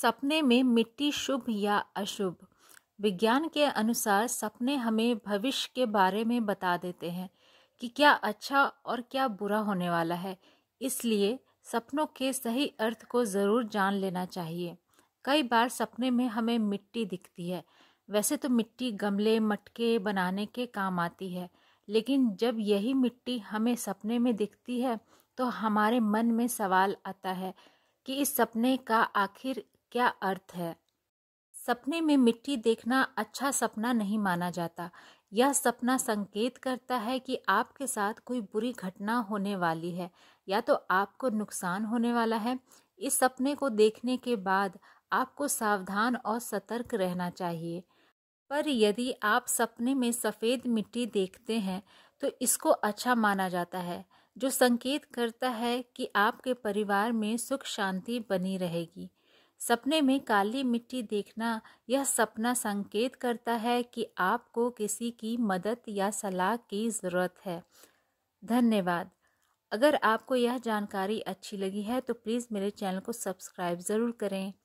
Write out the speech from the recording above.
सपने में मिट्टी शुभ या अशुभ विज्ञान के अनुसार सपने हमें भविष्य के बारे में बता देते हैं कि क्या अच्छा और क्या बुरा होने वाला है इसलिए सपनों के सही अर्थ को ज़रूर जान लेना चाहिए कई बार सपने में हमें मिट्टी दिखती है वैसे तो मिट्टी गमले मटके बनाने के काम आती है लेकिन जब यही मिट्टी हमें सपने में दिखती है तो हमारे मन में सवाल आता है कि इस सपने का आखिर क्या अर्थ है सपने में मिट्टी देखना अच्छा सपना नहीं माना जाता यह सपना संकेत करता है कि आपके साथ कोई बुरी घटना होने वाली है या तो आपको नुकसान होने वाला है इस सपने को देखने के बाद आपको सावधान और सतर्क रहना चाहिए पर यदि आप सपने में सफ़ेद मिट्टी देखते हैं तो इसको अच्छा माना जाता है जो संकेत करता है कि आपके परिवार में सुख शांति बनी रहेगी सपने में काली मिट्टी देखना यह सपना संकेत करता है कि आपको किसी की मदद या सलाह की ज़रूरत है धन्यवाद अगर आपको यह जानकारी अच्छी लगी है तो प्लीज़ मेरे चैनल को सब्सक्राइब ज़रूर करें